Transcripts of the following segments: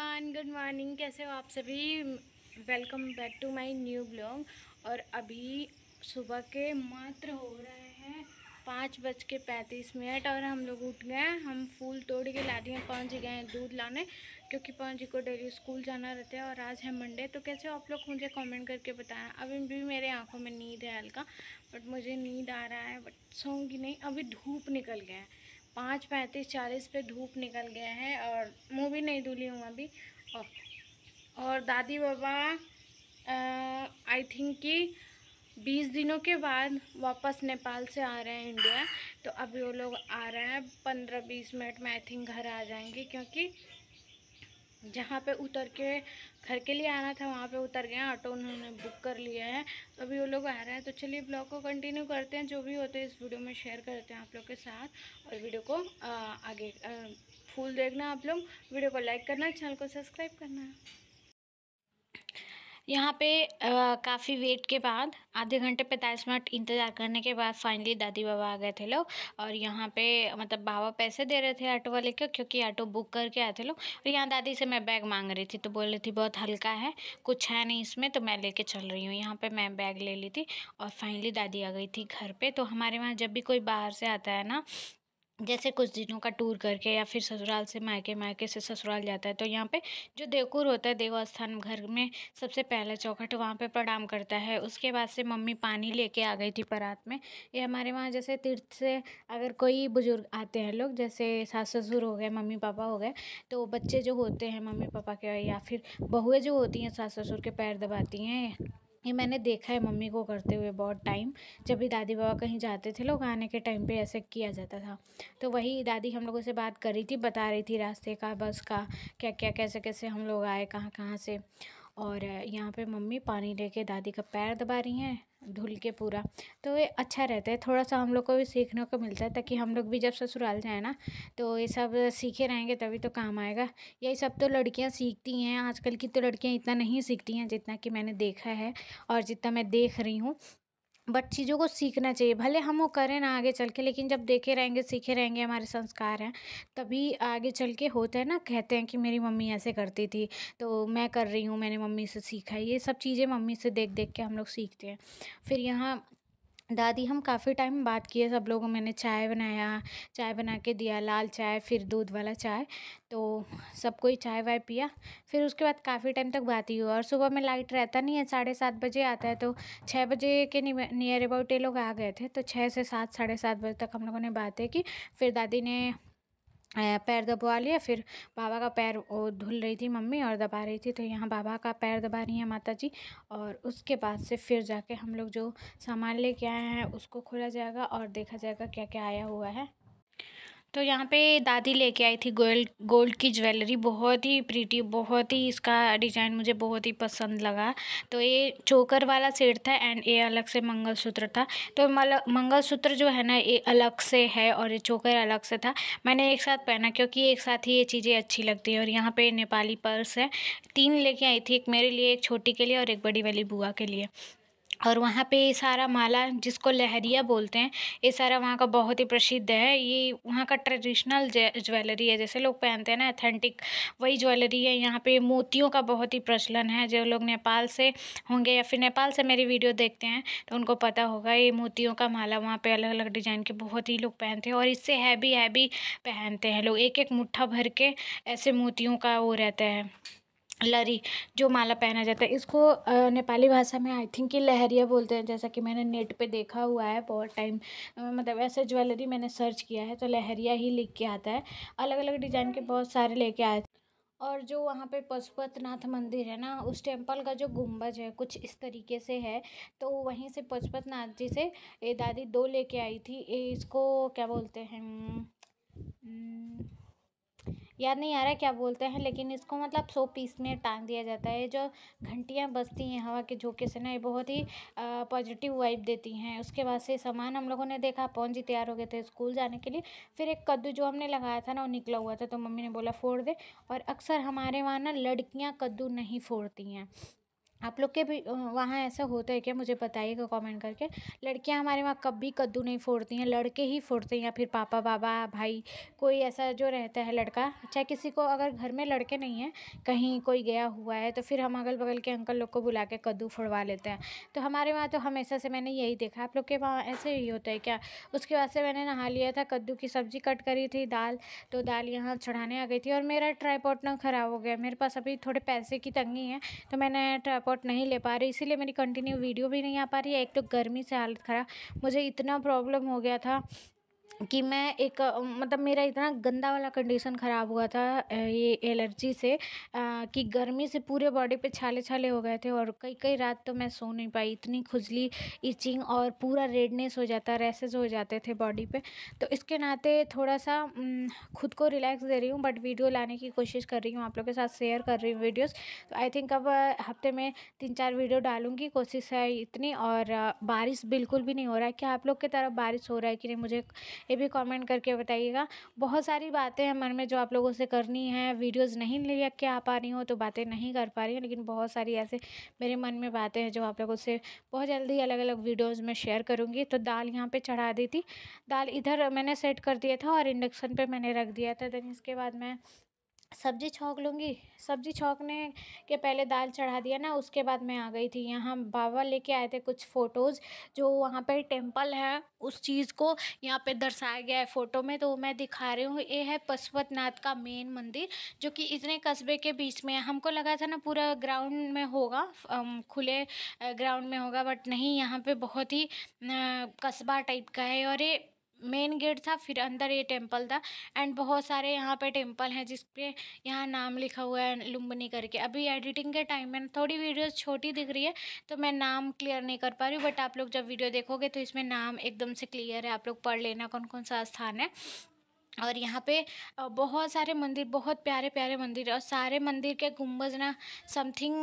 everyone good morning कैसे हो आप सभी welcome back to my new blog और अभी सुबह के मात्र हो रहे हैं पाँच बज के पैंतीस मिनट और हम लोग उठ गए हम फूल तोड़ के ला दिए जी गए हैं दूध लाने क्योंकि पवन जी को डेली स्कूल जाना रहता है और आज है मंडे तो कैसे आप लोग मुझे कमेंट करके बताएं अभी भी मेरे आंखों में नींद है हल्का बट मुझे नींद आ रहा है बट सोंगी नहीं अभी धूप निकल गया है पाँच पैंतीस चालीस पे धूप निकल गया है और मुँह भी नहीं धुली हूँ अभी और, और दादी बाबा आई थिंक कि बीस दिनों के बाद वापस नेपाल से आ रहे हैं इंडिया तो अभी वो लोग आ रहे हैं पंद्रह बीस मिनट में आई थिंक घर आ जाएंगे क्योंकि जहाँ पे उतर के घर के लिए आना था वहाँ पे उतर गए ऑटो उन्होंने बुक कर लिया है अभी वो लोग आ रहे हैं तो चलिए ब्लॉग को कंटिन्यू करते हैं जो भी होते हैं इस वीडियो में शेयर करते हैं आप लोग के साथ और वीडियो को आगे फूल देखना आप लोग वीडियो को लाइक करना चैनल को सब्सक्राइब करना यहाँ पे काफ़ी वेट के बाद आधे घंटे पैंतालीस मिनट इंतज़ार करने के बाद फाइनली दादी बाबा आ गए थे लोग और यहाँ पे मतलब बाबा पैसे दे रहे थे ऑटो वाले को क्योंकि ऑटो बुक करके आए थे लोग और यहाँ दादी से मैं बैग मांग रही थी तो बोल रही थी बहुत हल्का है कुछ है नहीं इसमें तो मैं लेके चल रही हूँ यहाँ पर मैं बैग ले ली थी और फाइनली दादी आ गई थी घर पर तो हमारे वहाँ जब भी कोई बाहर से आता है ना जैसे कुछ दिनों का टूर करके या फिर ससुराल से मायके मायके से ससुराल जाता है तो यहाँ पे जो देवकुर होता है देवस्थान घर में सबसे पहला चौखट वहाँ पे प्रणाम करता है उसके बाद से मम्मी पानी लेके आ गई थी परात में ये हमारे वहाँ जैसे तीर्थ से अगर कोई बुज़ुर्ग आते हैं लोग जैसे सास ससुर हो गए मम्मी पापा हो गए तो बच्चे जो होते हैं मम्मी पापा के या फिर बहुएँ जो होती हैं सास ससुर के पैर दबाती हैं ये मैंने देखा है मम्मी को करते हुए बहुत टाइम जब भी दादी बाबा कहीं जाते थे लोग आने के टाइम पे ऐसे किया जाता था तो वही दादी हम लोगों से बात कर रही थी बता रही थी रास्ते का बस का क्या क्या कैसे कैसे हम लोग आए कहाँ कहाँ से और यहाँ पे मम्मी पानी लेके दादी का पैर दबा रही हैं धुल के पूरा तो ये अच्छा रहता है थोड़ा सा हम लोग को भी सीखने को मिलता है ताकि हम लोग भी जब ससुराल जाए ना तो ये सब सीखे रहेंगे तभी तो काम आएगा यही सब तो लड़कियाँ सीखती हैं आजकल की तो लड़कियाँ इतना नहीं सीखती हैं जितना कि मैंने देखा है और जितना मैं देख रही हूँ बट चीज़ों को सीखना चाहिए भले हम वो करें ना आगे चल के लेकिन जब देखे रहेंगे सीखे रहेंगे हमारे संस्कार हैं तभी आगे चल के होते हैं ना कहते हैं कि मेरी मम्मी ऐसे करती थी तो मैं कर रही हूँ मैंने मम्मी से सीखा ये सब चीज़ें मम्मी से देख देख के हम लोग सीखते हैं फिर यहाँ दादी हम काफ़ी टाइम बात किए सब लोगों मैंने चाय बनाया चाय बना के दिया लाल चाय फिर दूध वाला चाय तो सब कोई चाय वाय पिया फिर उसके बाद काफ़ी टाइम तक बात ही हुआ और सुबह में लाइट रहता नहीं है साढ़े सात बजे आता है तो छः बजे के नियर अबाउट ये लोग आ गए थे तो छः से सात साढ़े सात बजे तक हम लोगों ने बातें की फिर दादी ने पैर दबवा लिया फिर बाबा का पैर वो धुल रही थी मम्मी और दबा रही थी तो यहाँ बाबा का पैर दबा रही हैं माता जी और उसके बाद से फिर जाके हम लोग जो सामान लेके आए हैं उसको खोला जाएगा और देखा जाएगा क्या क्या आया हुआ है तो यहाँ पे दादी लेके आई थी गोल्ड गोल्ड की ज्वेलरी बहुत ही प्रीटी बहुत ही इसका डिज़ाइन मुझे बहुत ही पसंद लगा तो ये चोकर वाला सेट था एंड ये अलग से मंगलसूत्र था तो मंगलसूत्र जो है ना ये अलग से है और ये चोकर अलग से था मैंने एक साथ पहना क्योंकि एक साथ ही ये चीज़ें अच्छी लगती है और यहाँ पर नेपाली पर्स है तीन लेके आई थी एक मेरे लिए एक छोटी के लिए और एक बड़ी वाली बुआ के लिए और वहाँ पे ये सारा माला जिसको लहरिया बोलते हैं ये सारा वहाँ का बहुत ही प्रसिद्ध है ये वहाँ का ट्रेडिशनल ज्वेलरी है जैसे लोग पहनते हैं ना अथेंटिक वही ज्वेलरी है यहाँ पे मोतियों का बहुत ही प्रचलन है जो लोग नेपाल से होंगे या फिर नेपाल से मेरी वीडियो देखते हैं तो उनको पता होगा ये मोतियों का माला वहाँ पर अलग अलग डिज़ाइन के बहुत ही लोग पहनते हैं और इससे हैवी हैवी पहनते हैं लोग एक एक मुठ्ठा भर के ऐसे मोतियों का वो रहता है लरी जो माला पहना जाता है इसको नेपाली भाषा में आई थिंक लहरिया बोलते हैं जैसा कि मैंने नेट पे देखा हुआ है बहुत टाइम मतलब ऐसे ज्वेलरी मैंने सर्च किया है तो लहरिया ही लिख के आता है अलग अलग डिज़ाइन के बहुत सारे लेके आए थे और जो वहाँ पे पशुपतनाथ मंदिर है ना उस टेम्पल का जो गुम्बज है कुछ इस तरीके से है तो वहीं से पशुपतनाथ जी से ये दादी दो लेके आई थी इसको क्या बोलते हैं याद नहीं आ रहा क्या बोलते हैं लेकिन इसको मतलब सौ पीस में टांग दिया जाता है जो घंटियाँ बजती हैं हवा के झोंके से ना ये बहुत ही पॉजिटिव वाइब देती हैं उसके बाद से सामान हम लोगों ने देखा पौन जी तैयार हो गए थे स्कूल जाने के लिए फिर एक कद्दू जो हमने लगाया था ना वो निकला हुआ था तो मम्मी ने बोला फोड़ दे और अक्सर हमारे वहाँ ना लड़कियाँ कद्दू नहीं फोड़ती हैं आप लोग के भी वहाँ ऐसा होता है क्या मुझे बताइएगा कमेंट करके लड़कियाँ हमारे वहाँ कभी कद्दू नहीं फोड़ती हैं लड़के ही फोड़ते हैं या फिर पापा बाबा भाई कोई ऐसा जो रहता है लड़का चाहे किसी को अगर घर में लड़के नहीं हैं कहीं कोई गया हुआ है तो फिर हम अगल बगल के अंकल लोग को बुला के कद्दू फोड़वा लेते हैं तो हमारे वहाँ तो हमेशा से मैंने यही देखा आप लोग के वहाँ ऐसे ही होता है क्या उसके बाद से मैंने नहा लिया था कद्दू की सब्ज़ी कट करी थी दाल तो दाल यहाँ चढ़ाने आ गई थी और मेरा ट्राईपोर्ट ना ख़राब हो गया मेरे पास अभी थोड़े पैसे की तंगी है तो मैंने ट्राईपोर्ट वर्कआउट नहीं ले पा रही इसीलिए मेरी कंटिन्यू वीडियो भी नहीं आ पा रही है एक तो गर्मी से हालत ख़राब मुझे इतना प्रॉब्लम हो गया था कि मैं एक मतलब मेरा इतना गंदा वाला कंडीसन ख़राब हुआ था ये एलर्जी से कि गर्मी से पूरे बॉडी पे छाले छाले हो गए थे और कई कई रात तो मैं सो नहीं पाई इतनी खुजली इचिंग और पूरा रेडनेस हो जाता रैसेज हो जाते थे बॉडी पे तो इसके नाते थोड़ा सा खुद को रिलैक्स दे रही हूँ बट वीडियो लाने की कोशिश कर रही हूँ आप लोग के साथ शेयर कर रही हूँ वीडियोज़ तो आई थिंक अब हफ्ते में तीन चार वीडियो डालूँगी कोशिश है इतनी और बारिश बिल्कुल भी नहीं हो रहा है क्या आप लोग की तरफ बारिश हो रहा है कि नहीं मुझे ये भी कमेंट करके बताइएगा बहुत सारी बातें हैं मन में जो आप लोगों से करनी है वीडियोस नहीं ले के आ पा रही हूँ तो बातें नहीं कर पा रही हूँ लेकिन बहुत सारी ऐसे मेरे मन में बातें हैं जो आप लोगों से बहुत जल्दी अलग अलग वीडियोज़ में शेयर करूँगी तो दाल यहाँ पर चढ़ा दी थी दाल इधर मैंने सेट कर दिया था और इंडक्शन पर मैंने रख दिया था देन इसके बाद मैं सब्ज़ी छौंक लूँगी सब्ज़ी छौंकने के पहले दाल चढ़ा दिया ना उसके बाद मैं आ गई थी यहाँ बाबा लेके आए थे कुछ फ़ोटोज़ जो वहाँ पर टेंपल है उस चीज़ को यहाँ पे दर्शाया गया है फ़ोटो में तो मैं दिखा रही हूँ ये है पशुपतनाथ का मेन मंदिर जो कि इतने कस्बे के बीच में है हमको लगा था ना पूरा ग्राउंड में होगा खुले ग्राउंड में होगा बट नहीं यहाँ पर बहुत ही कस्बा टाइप का है और ये मेन गेट था फिर अंदर ये टेम्पल था एंड बहुत सारे यहाँ पे टेम्पल हैं जिस पे यहाँ नाम लिखा हुआ है लुम्बनी करके अभी एडिटिंग के टाइम में थोड़ी वीडियोस छोटी दिख रही है तो मैं नाम क्लियर नहीं कर पा रही बट आप लोग जब वीडियो देखोगे तो इसमें नाम एकदम से क्लियर है आप लोग पढ़ लेना कौन कौन सा स्थान है और यहाँ पे बहुत सारे मंदिर बहुत प्यारे प्यारे मंदिर और सारे मंदिर के गुम्बज ना समथिंग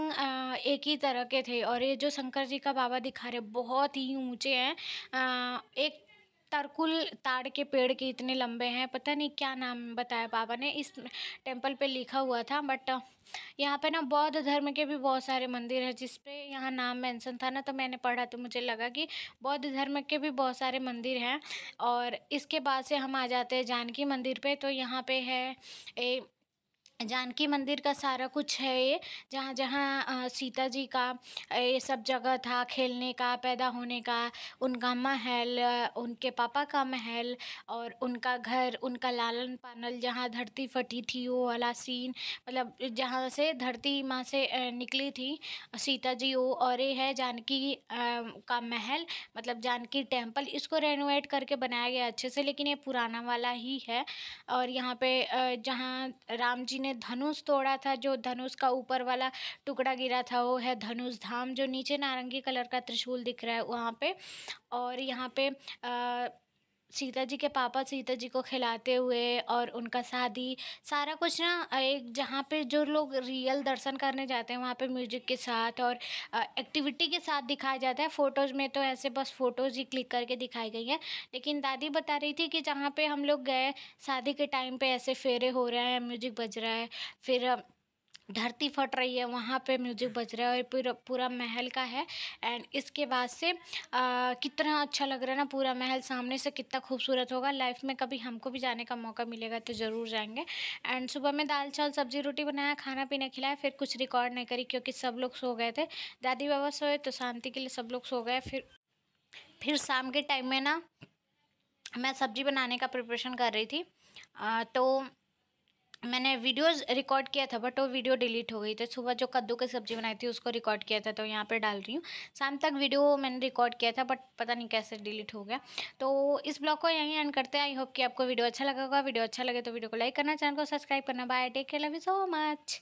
एक ही तरह के थे और ये जो शंकर जी का बाबा दिखा रहे बहुत ही ऊँचे हैं एक तरकुल ताड़ के पेड़ के इतने लंबे हैं पता नहीं क्या नाम बताया पापा ने इस टेम्पल पे लिखा हुआ था बट यहाँ पे ना बौद्ध धर्म के भी बहुत सारे मंदिर हैं जिस पे यहाँ नाम मेंशन था ना तो मैंने पढ़ा तो मुझे लगा कि बौद्ध धर्म के भी बहुत सारे मंदिर हैं और इसके बाद से हम आ जाते हैं जानकी मंदिर पर तो यहाँ पे है ए जानकी मंदिर का सारा कुछ है ये जहाँ जहाँ सीता जी का ये सब जगह था खेलने का पैदा होने का उनका महल उनके पापा का महल और उनका घर उनका लालन पानल जहाँ धरती फटी थी वो वाला सीन मतलब जहाँ से धरती माँ से निकली थी सीता जी वो और ये है जानकी का महल मतलब जानकी टेम्पल इसको रेनोवेट करके बनाया गया अच्छे से लेकिन ये पुराना वाला ही है और यहाँ पे जहाँ राम जी ने ने धनुष तोड़ा था जो धनुष का ऊपर वाला टुकड़ा गिरा था वो है धनुष धाम जो नीचे नारंगी कलर का त्रिशूल दिख रहा है वहाँ पे और यहाँ पे सीता जी के पापा सीता जी को खिलाते हुए और उनका शादी सारा कुछ ना एक जहाँ पे जो लोग रियल दर्शन करने जाते हैं वहाँ पे म्यूजिक के साथ और एक्टिविटी के साथ दिखाया जाता है फ़ोटोज़ में तो ऐसे बस फ़ोटोज़ ही क्लिक करके दिखाई गई हैं लेकिन दादी बता रही थी कि जहाँ पे हम लोग गए शादी के टाइम पे ऐसे फेरे हो रहे हैं म्यूजिक बज रहा है फिर धरती फट रही है वहाँ पे म्यूजिक बज रहा है और पूरा पूरा महल का है एंड इसके बाद से आ, कितना अच्छा लग रहा है ना पूरा महल सामने से कितना खूबसूरत होगा लाइफ में कभी हमको भी जाने का मौका मिलेगा तो ज़रूर जाएंगे एंड सुबह में दाल चावल सब्जी रोटी बनाया खाना पीना खिलाया फिर कुछ रिकॉर्ड नहीं करी क्योंकि सब लोग सो गए थे दादी बाबा सोए तो शांति के लिए सब लोग सो गए फिर फिर शाम के टाइम में ना मैं सब्ज़ी बनाने का प्रिपरेशन कर रही थी आ, तो मैंने वीडियोस रिकॉर्ड किया था बट वो वीडियो डिलीट हो गई थी सुबह जो कद्दू की सब्ज़ी बनाई थी उसको रिकॉर्ड किया था तो यहाँ पे डाल रही हूँ शाम तक वीडियो मैंने रिकॉर्ड किया था बट पता नहीं कैसे डिलीट हो गया तो इस ब्लॉग को यहीं एंड करते हैं आई होप कि आपको वीडियो अच्छा लगेगा वीडियो अच्छा लगे तो वीडियो को लाइक करना चैनल को सब्सक्राइब करना bye take care love you so much